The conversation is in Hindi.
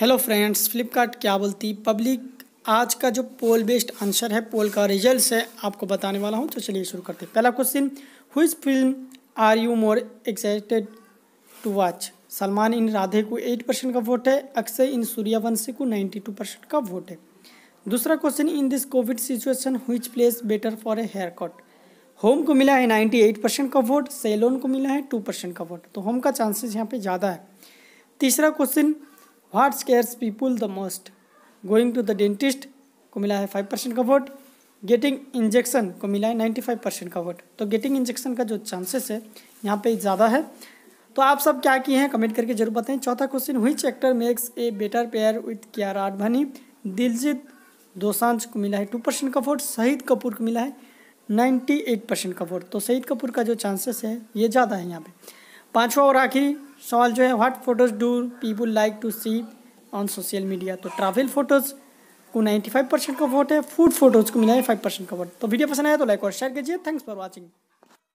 हेलो फ्रेंड्स फ्लिपकार्ट क्या बोलती पब्लिक आज का जो पोल बेस्ड आंसर है पोल का रिजल्ट है आपको बताने वाला हूँ तो चलिए शुरू करते हैं पहला question who's film are you more excited to watch Salman in Radhe को एट परसेंट का वोट है अक्षय इन सूर्यावंशी को नाइन्टी टू परसेंट का वोट है दूसरा question in this Covid situation who's place better for a haircut home को मिला है नाइन्टी एट परसेंट का वोट सेलोन को मिला है टू परसेंट का वोट तो होम का चांसेस यहाँ पे ज़्यादा है तीसरा question what scares people the most going to the dentist को मिला है फाइव परसेंट का वोट गेटिंग इंजेक्शन को मिला है नाइन्टी फाइव परसेंट का वोट तो गेटिंग इंजेक्शन का जो चांसेस है यहाँ पे ज़्यादा है तो आप सब क्या किए हैं कमेंट करके जरूर बताएं चौथा question who actor makes a better pair with Kiara Advani Diljit Dosanjh को मिला है टू परसेंट का वोट शहीद कपूर को मिला है नाइन्टी एट परसेंट का वोट तो शहीद कपूर का जो चांसेस है ये ज़्यादा है यहाँ पे पांचवा और आखिरी सवाल जो है what photos do people like to see on social media तो ट्रैवल फोटोज़ को नाइन्टी फाइव परसेंट का वोट है फूड फोटोज़ को मिला है फाइव परसेंट का वोट तो वीडियो पसंद आया तो लाइक और शेयर कीजिए थैंक्स फॉर वॉचिंग